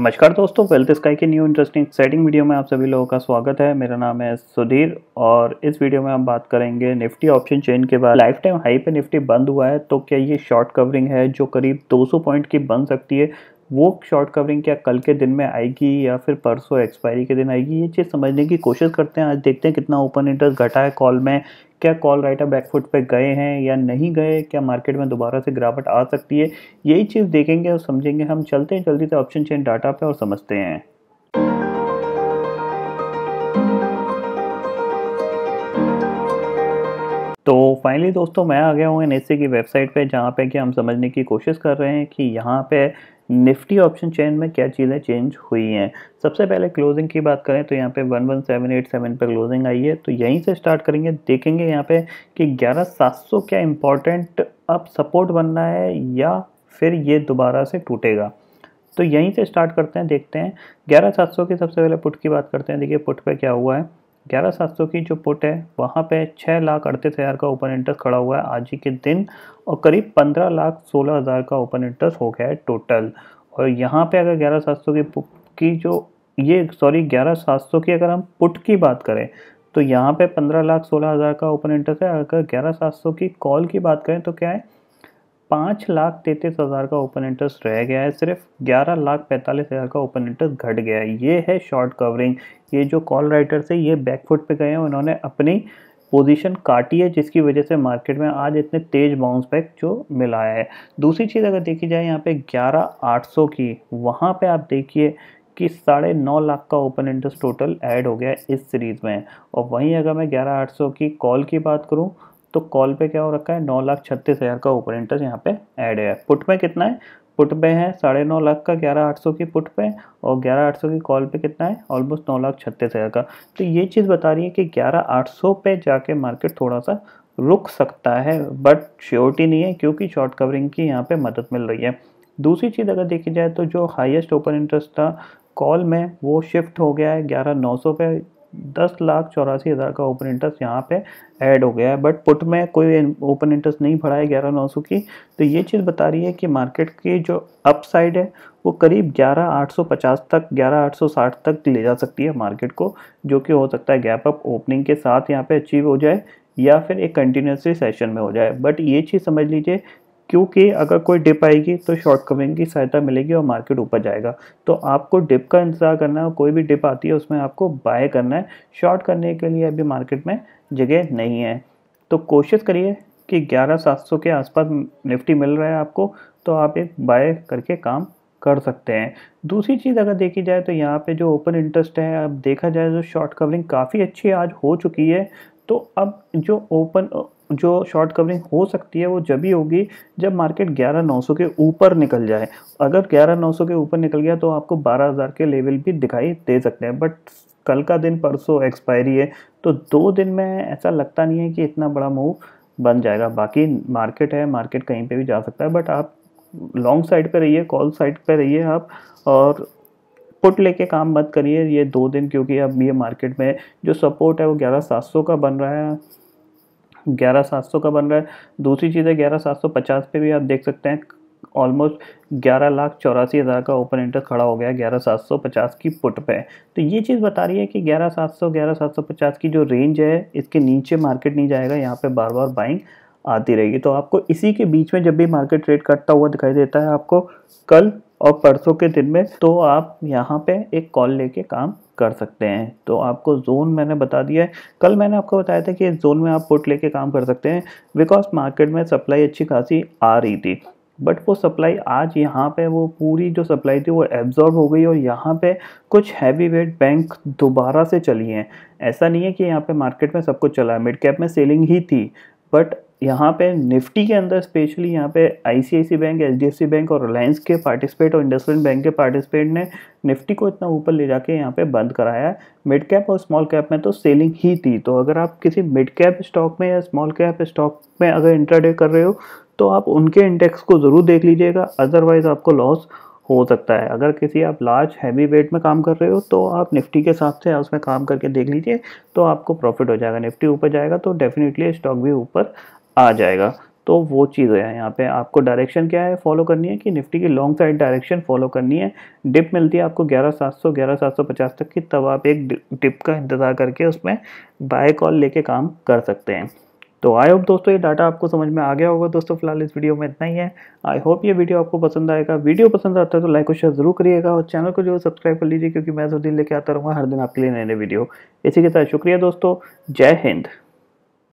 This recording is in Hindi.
नमस्कार दोस्तों वेल्थ स्काई के न्यू इंटरेस्टिंग एक्साइटिंग वीडियो में आप सभी लोगों का स्वागत है मेरा नाम है सुधीर और इस वीडियो में हम बात करेंगे निफ्टी ऑप्शन चेन के बाद लाइफ टाइम हाई पे निफ्टी बंद हुआ है तो क्या ये शॉर्ट कवरिंग है जो करीब 200 पॉइंट की बन सकती है वो शॉर्ट कवरिंग क्या कल के दिन में आएगी या फिर परसों एक्सपायरी के दिन आएगी ये चीज़ समझने की कोशिश करते हैं आज देखते हैं कितना ओपन इंटरेस्ट घटा है कॉल में क्या कॉल राइटर बैकफुट पे गए हैं या नहीं गए क्या मार्केट में दोबारा से गिरावट आ सकती है यही चीज़ देखेंगे और समझेंगे हम चलते हैं जल्दी से ऑप्शन चेन डाटा पे और समझते हैं तो फाइनली दोस्तों मैं आ गया हूँ एन की वेबसाइट पे जहाँ पे कि हम समझने की कोशिश कर रहे हैं कि यहाँ पे निफ्टी ऑप्शन चेन में क्या चीज़ें चेंज हुई हैं सबसे पहले क्लोजिंग की बात करें तो यहाँ पे 11787 पे क्लोजिंग आई है तो यहीं से स्टार्ट करेंगे देखेंगे यहाँ पे कि 11700 क्या इम्पोर्टेंट अब सपोर्ट बनना है या फिर ये दोबारा से टूटेगा तो यहीं से स्टार्ट करते हैं देखते हैं ग्यारह सात सौ की सबसे पहले पुट की बात करते हैं देखिए पुट पर क्या हुआ है ग्यारह सात सौ की जो पुट है वहाँ पे छः लाख अड़तीस हज़ार का ओपन इंटरेस्ट खड़ा हुआ है आज ही के दिन और करीब पंद्रह लाख सोलह हज़ार का ओपन इंटरेस्ट हो गया है टोटल और यहाँ पे अगर ग्यारह सात सौ की की जो ये सॉरी ग्यारह सात सौ की अगर हम पुट की बात करें तो यहाँ पे पंद्रह लाख सोलह हज़ार का ओपन इंटरेस्ट है अगर ग्यारह सात सौ की कॉल की बात करें तो क्या है पाँच लाख तैंतीस हज़ार का ओपन इंटरेस्ट रह गया है सिर्फ ग्यारह लाख पैंतालीस हज़ार का ओपन इंटरेस्ट घट गया है ये है शॉर्ट कवरिंग ये जो कॉल राइटर्स है ये बैकफुट पे गए हैं उन्होंने अपनी पोजीशन काटी है जिसकी वजह से मार्केट में आज इतने तेज बाउंस बैक जो मिला है दूसरी चीज़ अगर देखी जाए यहाँ पे ग्यारह आठ सौ की वहाँ पर आप देखिए कि साढ़े नौ लाख का ओपन इंटरेस्ट टोटल ऐड हो गया है इस सीरीज़ में और वहीं अगर मैं ग्यारह आठ सौ की कॉल की बात करूँ तो कॉल पे क्या हो रखा है नौ लाख छत्तीस हज़ार का ओपन इंटरेस्ट यहाँ पे ऐड है पुट में कितना है पुट पे है साढ़े नौ लाख का ग्यारह आठ सौ की पुट पे और ग्यारह आठ सौ की कॉल पे कितना है ऑलमोस्ट नौ लाख छत्तीस हज़ार का तो ये चीज़ बता रही है कि ग्यारह आठ सौ पे जाके मार्केट थोड़ा सा रुक सकता है बट श्योरिटी नहीं है क्योंकि शॉर्ट कवरिंग की यहाँ पर मदद मिल रही है दूसरी चीज़ अगर देखी जाए तो जो हाइस्ट ओपन इंटरेस्ट था कॉल में वो शिफ्ट हो गया है ग्यारह नौ सौ पे दस लाख चौरासी हज़ार का ओपन इंटरेस्ट यहाँ पे ऐड हो गया है बट पुट में कोई ओपन इंटरेस्ट नहीं भरा है ग्यारह नौ सौ की तो ये चीज़ बता रही है कि मार्केट की जो अपसाइड है वो करीब ग्यारह आठ सौ पचास तक ग्यारह आठ सौ साठ तक ले जा सकती है मार्केट को जो कि हो सकता है गैप अप ओपनिंग के साथ यहाँ पे अचीव हो जाए या फिर एक कंटिन्यूसली सेशन में हो जाए बट ये चीज़ समझ लीजिए क्योंकि अगर कोई डिप आएगी तो शॉर्ट कविंग की सहायता मिलेगी और मार्केट ऊपर जाएगा तो आपको डिप का इंतजार करना है और कोई भी डिप आती है उसमें आपको बाय करना है शॉर्ट करने के लिए अभी मार्केट में जगह नहीं है तो कोशिश करिए कि ग्यारह सात सौ के आसपास निफ्टी मिल रहा है आपको तो आप एक बाय करके काम कर सकते हैं दूसरी चीज़ अगर देखी जाए तो यहाँ पे जो ओपन इंटरेस्ट है अब देखा जाए तो शॉर्ट कवरिंग काफ़ी अच्छी आज हो चुकी है तो अब जो ओपन जो शॉर्ट कवरिंग हो सकती है वो जब ही होगी जब मार्केट ग्यारह नौ सौ के ऊपर निकल जाए अगर ग्यारह नौ सौ के ऊपर निकल गया तो आपको बारह हज़ार के लेवल भी दिखाई दे सकते हैं बट कल का दिन परसों एक्सपायरी है तो दो दिन में ऐसा लगता नहीं है कि इतना बड़ा मूव बन जाएगा बाकी मार्केट है मार्केट कहीं पर भी जा सकता है बट आप लॉन्ग साइड पर रहिए कॉल साइड पर रहिए आप और पुट लेके काम मत करिए ये दो दिन क्योंकि अब ये मार्केट में जो सपोर्ट है वो ग्यारह सात सौ का बन रहा है ग्यारह सात सौ का बन रहा है दूसरी चीज़ है ग्यारह सात सौ पचास पे भी आप देख सकते हैं ऑलमोस्ट ग्यारह लाख चौरासी हज़ार का ओपन इंटरेस्ट खड़ा हो गया ग्यारह सात सौ पचास की पुट पे तो ये चीज़ बता रही है कि ग्यारह सात सौ ग्यारह सात सौ पचास की जो रेंज है इसके नीचे मार्केट नहीं जाएगा यहाँ पे बार बार बाइंग आती रहेगी तो आपको इसी के बीच में जब भी मार्केट ट्रेड करता हुआ दिखाई देता है आपको कल और परसों के दिन में तो आप यहाँ पे एक कॉल लेके काम कर सकते हैं तो आपको जोन मैंने बता दिया है कल मैंने आपको बताया था कि इस जोन में आप पुट लेके काम कर सकते हैं बिकॉज मार्केट में सप्लाई अच्छी खासी आ रही थी बट वो सप्लाई आज यहाँ पे वो पूरी जो सप्लाई थी वो एब्जॉर्ब हो गई और यहाँ पे कुछ हैवी वेट बैंक दोबारा से चली हैं ऐसा नहीं है कि यहाँ पे मार्केट में सब कुछ चला है मिड कैप में सेलिंग ही थी बट यहाँ पे निफ्टी के अंदर स्पेशली यहाँ पे आईसीआईसी बैंक एच बैंक और रिलायंस के पार्टिसिपेट और इंडस्ट्रियल बैंक के पार्टिसिपेट ने निफ्टी को इतना ऊपर ले जाके यहाँ पे बंद कराया मिड कैप और स्मॉल कैप में तो सेलिंग ही थी तो अगर आप किसी मिड कैप स्टॉक में या स्मॉल कैप स्टॉक में अगर इंटरडे कर रहे हो तो आप उनके इंडेक्स को ज़रूर देख लीजिएगा अदरवाइज़ आपको लॉस हो सकता है अगर किसी आप लार्ज हैवी वेट में काम कर रहे हो तो आप निफ्टी के हिसाब से उसमें काम करके देख लीजिए तो आपको प्रॉफिट हो जाएगा निफ्टी ऊपर जाएगा तो डेफिनेटली स्टॉक भी ऊपर आ जाएगा तो वो चीज़ है यहाँ पे आपको डायरेक्शन क्या है फॉलो करनी है कि निफ्टी की लॉन्ग साइड डायरेक्शन फॉलो करनी है डिप मिलती है आपको ग्यारह सात सौ ग्यारह सात सौ पचास तक की तब आप एक डिप का इंतज़ार करके उसमें बाय कॉल लेके काम कर सकते हैं तो आई होप दोस्तों ये डाटा आपको समझ में आ गया होगा दोस्तों फिलहाल इस वीडियो में इतना ही है आई होप ये वीडियो आपको पसंद आएगा वीडियो पसंद आता है तो लाइक और शेयर जरूर करिएगा और चैनल को जो सब्सक्राइब कर लीजिए क्योंकि मैं जो दिन लेके आता रहूँगा हर दिन आपके लिए नए नए वीडियो इसी के साथ शुक्रिया दोस्तों जय हिंद